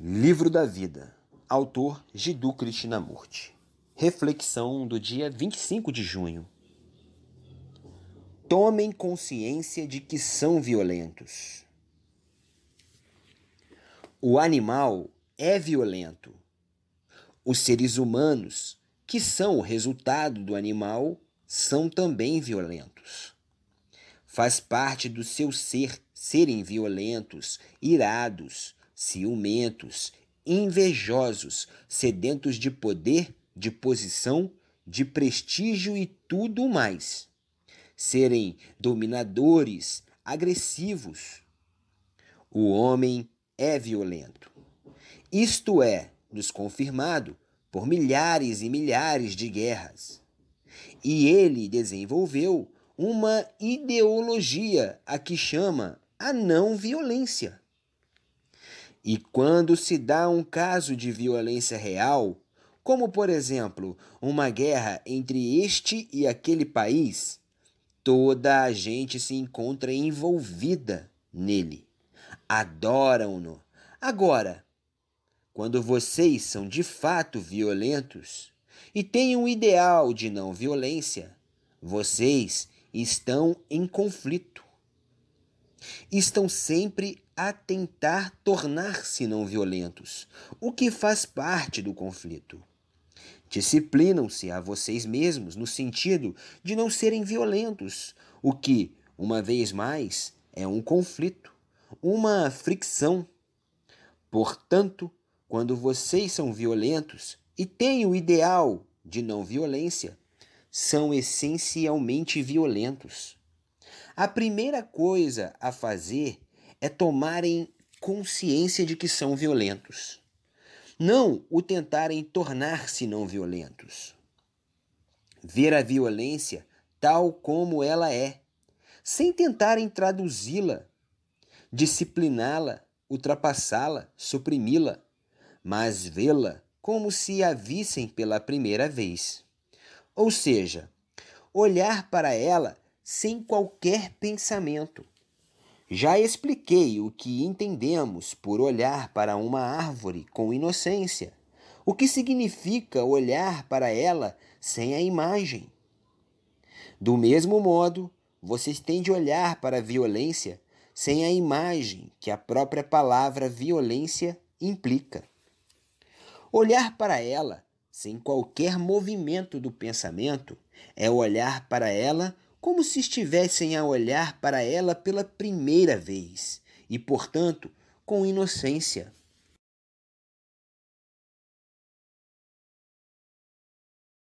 Livro da Vida, autor Jiddu Krishnamurti. Reflexão do dia 25 de junho. Tomem consciência de que são violentos. O animal é violento. Os seres humanos, que são o resultado do animal, são também violentos. Faz parte do seu ser serem violentos, irados, ciumentos, invejosos, sedentos de poder, de posição, de prestígio e tudo mais. Serem dominadores, agressivos. O homem é violento. Isto é nos confirmado por milhares e milhares de guerras. E ele desenvolveu uma ideologia a que chama a não violência. E quando se dá um caso de violência real, como por exemplo uma guerra entre este e aquele país, toda a gente se encontra envolvida nele. Adoram-no. Agora, quando vocês são de fato violentos e têm um ideal de não violência, vocês estão em conflito. Estão sempre a tentar tornar-se não violentos, o que faz parte do conflito. Disciplinam-se a vocês mesmos no sentido de não serem violentos, o que, uma vez mais, é um conflito, uma fricção. Portanto, quando vocês são violentos e têm o ideal de não violência, são essencialmente violentos. A primeira coisa a fazer é tomarem consciência de que são violentos, não o tentarem tornar-se não violentos. Ver a violência tal como ela é, sem tentarem traduzi-la, discipliná-la, ultrapassá-la, suprimi-la, mas vê-la como se a vissem pela primeira vez. Ou seja, olhar para ela sem qualquer pensamento. Já expliquei o que entendemos por olhar para uma árvore com inocência, o que significa olhar para ela sem a imagem. Do mesmo modo, vocês têm de olhar para a violência sem a imagem que a própria palavra violência implica. Olhar para ela sem qualquer movimento do pensamento é olhar para ela como se estivessem a olhar para ela pela primeira vez, e, portanto, com inocência.